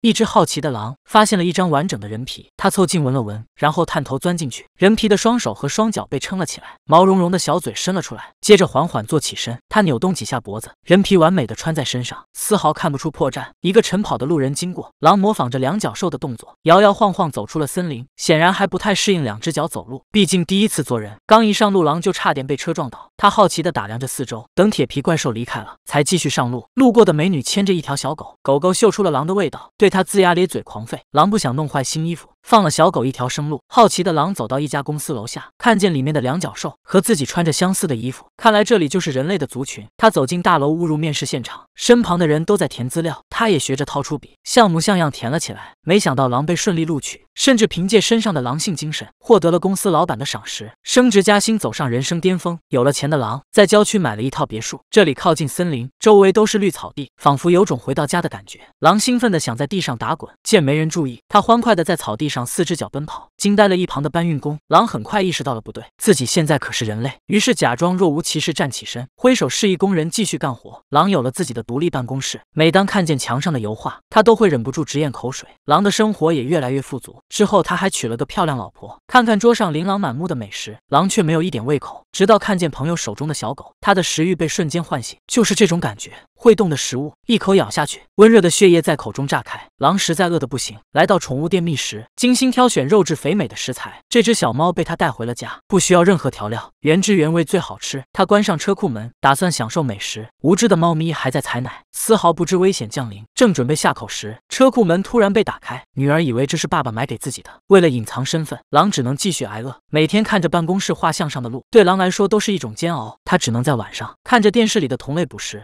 一只好奇的狼发现了一张完整的人皮，它凑近闻了闻，然后探头钻进去。人皮的双手和双脚被撑了起来，毛茸茸的小嘴伸了出来，接着缓缓坐起身。它扭动几下脖子，人皮完美的穿在身上，丝毫看不出破绽。一个晨跑的路人经过，狼模仿着两脚兽的动作，摇摇晃晃走出了森林，显然还不太适应两只脚走路，毕竟第一次做人。刚一上路，狼就差点被车撞倒。它好奇的打量着四周，等铁皮怪兽离开了，才继续上路。路过的美女牵着一条小狗，狗狗嗅出了狼的味道，对。他龇牙咧嘴，狂吠。狼不想弄坏新衣服。放了小狗一条生路。好奇的狼走到一家公司楼下，看见里面的两脚兽和自己穿着相似的衣服，看来这里就是人类的族群。他走进大楼，误入面试现场，身旁的人都在填资料，他也学着掏出笔，像模像样填了起来。没想到狼被顺利录取，甚至凭借身上的狼性精神，获得了公司老板的赏识，升职加薪，走上人生巅峰。有了钱的狼在郊区买了一套别墅，这里靠近森林，周围都是绿草地，仿佛有种回到家的感觉。狼兴奋的想在地上打滚，见没人注意，他欢快的在草地上。四只脚奔跑，惊呆了一旁的搬运工。狼很快意识到了不对，自己现在可是人类，于是假装若无其事站起身，挥手示意工人继续干活。狼有了自己的独立办公室，每当看见墙上的油画，他都会忍不住直咽口水。狼的生活也越来越富足，之后他还娶了个漂亮老婆。看看桌上琳琅满目的美食，狼却没有一点胃口。直到看见朋友手中的小狗，他的食欲被瞬间唤醒。就是这种感觉，会动的食物，一口咬下去，温热的血液在口中炸开。狼实在饿得不行，来到宠物店觅食。精心挑选肉质肥美的食材，这只小猫被他带回了家，不需要任何调料，原汁原味最好吃。他关上车库门，打算享受美食。无知的猫咪还在采奶，丝毫不知危险降临。正准备下口时，车库门突然被打开。女儿以为这是爸爸买给自己的，为了隐藏身份，狼只能继续挨饿。每天看着办公室画像上的鹿，对狼来说都是一种煎熬。他只能在晚上看着电视里的同类捕食。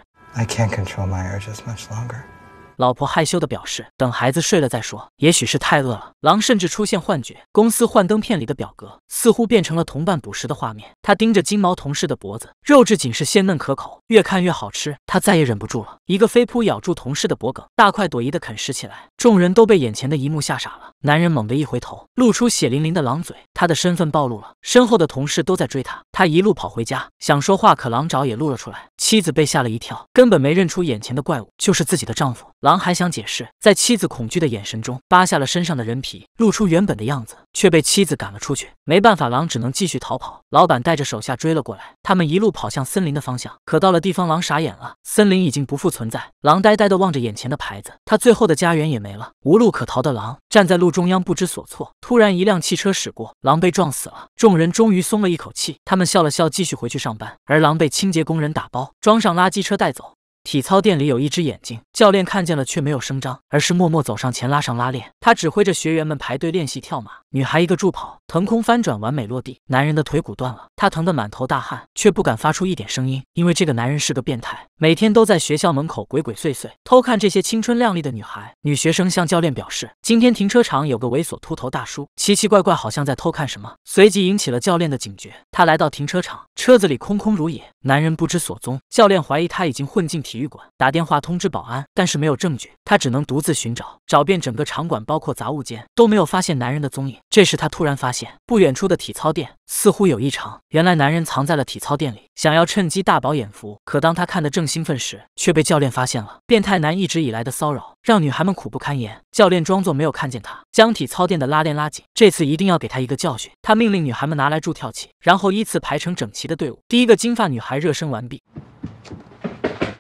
老婆害羞的表示，等孩子睡了再说。也许是太饿了，狼甚至出现幻觉，公司幻灯片里的表格似乎变成了同伴捕食的画面。他盯着金毛同事的脖子，肉质紧实鲜嫩可口，越看越好吃。他再也忍不住了，一个飞扑咬住同事的脖颈，大快朵颐的啃食起来。众人都被眼前的一幕吓傻了。男人猛地一回头，露出血淋淋的狼嘴，他的身份暴露了。身后的同事都在追他，他一路跑回家，想说话，可狼爪也露了出来。妻子被吓了一跳，根本没认出眼前的怪物就是自己的丈夫。狼还想解释，在妻子恐惧的眼神中，扒下了身上的人皮，露出原本的样子，却被妻子赶了出去。没办法，狼只能继续逃跑。老板带着手下追了过来，他们一路跑向森林的方向。可到了地方，狼傻眼了，森林已经不复存在。狼呆呆地望着眼前的牌子，他最后的家园也没了，无路可逃的狼站在路中央不知所措。突然，一辆汽车驶过，狼被撞死了。众人终于松了一口气，他们笑了笑，继续回去上班。而狼被清洁工人打包，装上垃圾车带走。体操店里有一只眼睛，教练看见了却没有声张，而是默默走上前拉上拉链。他指挥着学员们排队练习跳马，女孩一个助跑，腾空翻转，完美落地。男人的腿骨断了，他疼得满头大汗，却不敢发出一点声音，因为这个男人是个变态，每天都在学校门口鬼鬼祟祟偷看这些青春靓丽的女孩。女学生向教练表示，今天停车场有个猥琐秃头大叔，奇奇怪怪，好像在偷看什么。随即引起了教练的警觉，他来到停车场，车子里空空如也，男人不知所踪。教练怀疑他已经混进体。体育馆打电话通知保安，但是没有证据，他只能独自寻找。找遍整个场馆，包括杂物间，都没有发现男人的踪影。这时他突然发现，不远处的体操店似乎有异常。原来男人藏在了体操店里，想要趁机大饱眼福。可当他看得正兴奋时，却被教练发现了。变态男一直以来的骚扰，让女孩们苦不堪言。教练装作没有看见他，将体操店的拉链拉紧。这次一定要给他一个教训。他命令女孩们拿来助跳器，然后依次排成整齐的队伍。第一个金发女孩热身完毕。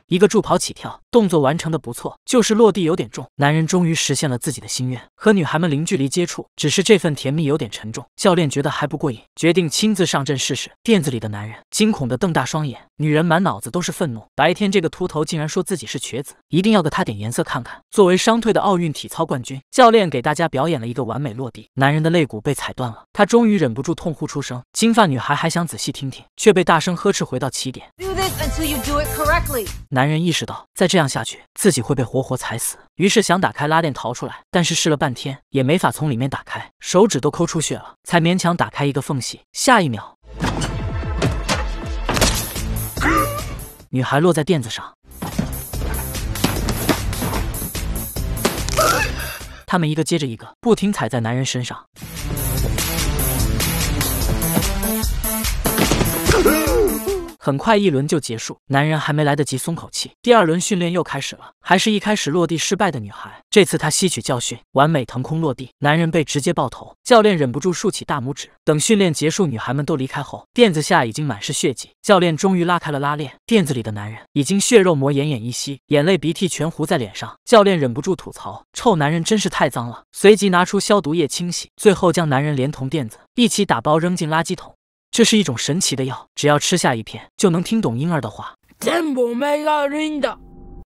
一个助跑起跳，动作完成的不错，就是落地有点重。男人终于实现了自己的心愿，和女孩们零距离接触，只是这份甜蜜有点沉重。教练觉得还不过瘾，决定亲自上阵试试。垫子里的男人惊恐的瞪大双眼。女人满脑子都是愤怒。白天这个秃头竟然说自己是瘸子，一定要给他点颜色看看。作为伤退的奥运体操冠军，教练给大家表演了一个完美落地。男人的肋骨被踩断了，他终于忍不住痛呼出声。金发女孩还想仔细听听，却被大声呵斥回到起点。男人意识到再这样下去自己会被活活踩死，于是想打开拉链逃出来，但是试了半天也没法从里面打开，手指都抠出血了，才勉强打开一个缝隙。下一秒。女孩落在垫子上，他们一个接着一个，不停踩在男人身上。很快一轮就结束，男人还没来得及松口气，第二轮训练又开始了。还是一开始落地失败的女孩，这次她吸取教训，完美腾空落地，男人被直接爆头。教练忍不住竖起大拇指。等训练结束，女孩们都离开后，垫子下已经满是血迹。教练终于拉开了拉链，垫子里的男人已经血肉模奄奄一息，眼泪鼻涕全糊在脸上。教练忍不住吐槽：“臭男人真是太脏了。”随即拿出消毒液清洗，最后将男人连同垫子一起打包扔进垃圾桶。这是一种神奇的药，只要吃下一片，就能听懂婴儿的话。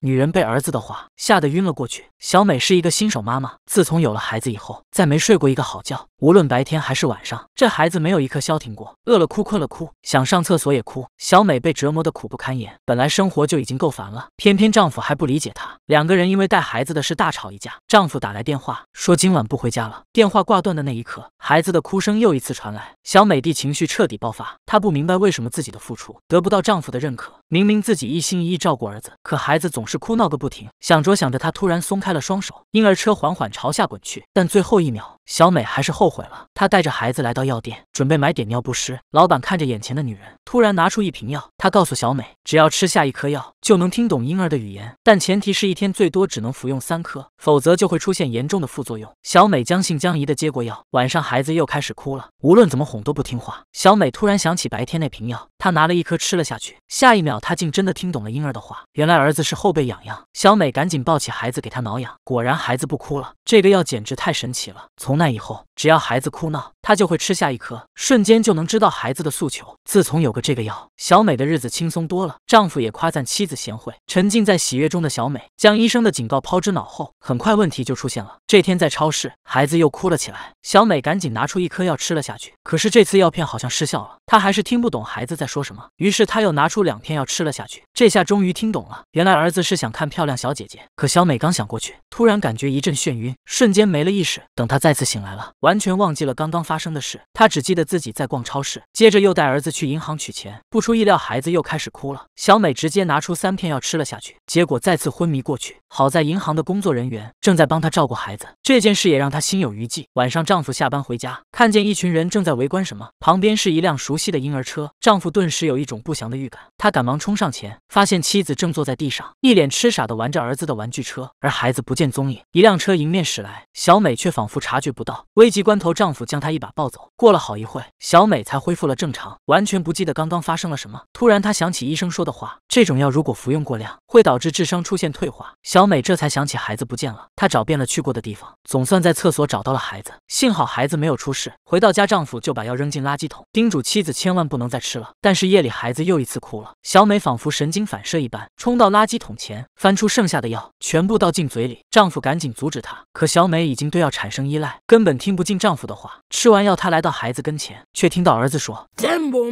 女人被儿子的话吓得晕了过去。小美是一个新手妈妈，自从有了孩子以后，再没睡过一个好觉。无论白天还是晚上，这孩子没有一刻消停过，饿了哭，困了哭，想上厕所也哭。小美被折磨得苦不堪言，本来生活就已经够烦了，偏偏丈夫还不理解她。两个人因为带孩子的事大吵一架。丈夫打来电话说今晚不回家了。电话挂断的那一刻，孩子的哭声又一次传来。小美的情绪彻底爆发，她不明白为什么自己的付出得不到丈夫的认可。明明自己一心一意照顾儿子，可孩子总是哭闹个不停。想着想着，他突然松开了双手，婴儿车缓缓朝下滚去，但最后一秒。小美还是后悔了，她带着孩子来到药店，准备买点尿不湿。老板看着眼前的女人，突然拿出一瓶药，他告诉小美，只要吃下一颗药，就能听懂婴儿的语言，但前提是一天最多只能服用三颗，否则就会出现严重的副作用。小美将信将疑的接过药，晚上孩子又开始哭了，无论怎么哄都不听话。小美突然想起白天那瓶药，她拿了一颗吃了下去，下一秒她竟真的听懂了婴儿的话。原来儿子是后背痒痒，小美赶紧抱起孩子给他挠痒，果然孩子不哭了。这个药简直太神奇了，从那以后。只要孩子哭闹，她就会吃下一颗，瞬间就能知道孩子的诉求。自从有个这个药，小美的日子轻松多了，丈夫也夸赞妻子贤惠。沉浸在喜悦中的小美，将医生的警告抛之脑后。很快问题就出现了。这天在超市，孩子又哭了起来，小美赶紧拿出一颗药吃了下去。可是这次药片好像失效了，她还是听不懂孩子在说什么。于是她又拿出两片药吃了下去，这下终于听懂了。原来儿子是想看漂亮小姐姐。可小美刚想过去，突然感觉一阵眩晕，瞬间没了意识。等她再次醒来了。完全忘记了刚刚发生的事，她只记得自己在逛超市，接着又带儿子去银行取钱。不出意料，孩子又开始哭了。小美直接拿出三片药吃了下去，结果再次昏迷过去。好在银行的工作人员正在帮他照顾孩子，这件事也让她心有余悸。晚上，丈夫下班回家，看见一群人正在围观什么，旁边是一辆熟悉的婴儿车，丈夫顿时有一种不祥的预感。他赶忙冲上前，发现妻子正坐在地上，一脸痴傻的玩着儿子的玩具车，而孩子不见踪影。一辆车迎面驶来，小美却仿佛察觉不到危机。关头，丈夫将她一把抱走。过了好一会，小美才恢复了正常，完全不记得刚刚发生了什么。突然，她想起医生说的话：这种药如果服用过量，会导致智商出现退化。小美这才想起孩子不见了，她找遍了去过的地方，总算在厕所找到了孩子。幸好孩子没有出事。回到家，丈夫就把药扔进垃圾桶，叮嘱妻子千万不能再吃了。但是夜里，孩子又一次哭了，小美仿佛神经反射一般，冲到垃圾桶前，翻出剩下的药，全部倒进嘴里。丈夫赶紧阻止她，可小美已经对药产生依赖，根本听不。听丈夫的话，吃完药，她来到孩子跟前，却听到儿子说：“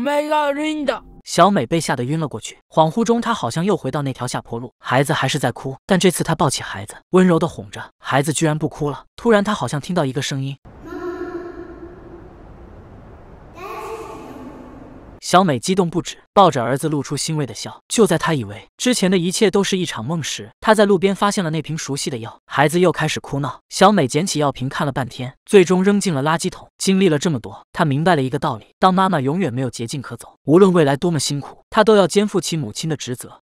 没的。”小美被吓得晕了过去。恍惚中，她好像又回到那条下坡路，孩子还是在哭，但这次她抱起孩子，温柔的哄着，孩子居然不哭了。突然，她好像听到一个声音。小美激动不止，抱着儿子露出欣慰的笑。就在她以为之前的一切都是一场梦时，她在路边发现了那瓶熟悉的药。孩子又开始哭闹，小美捡起药瓶看了半天，最终扔进了垃圾桶。经历了这么多，她明白了一个道理：当妈妈，永远没有捷径可走。无论未来多么辛苦，她都要肩负起母亲的职责。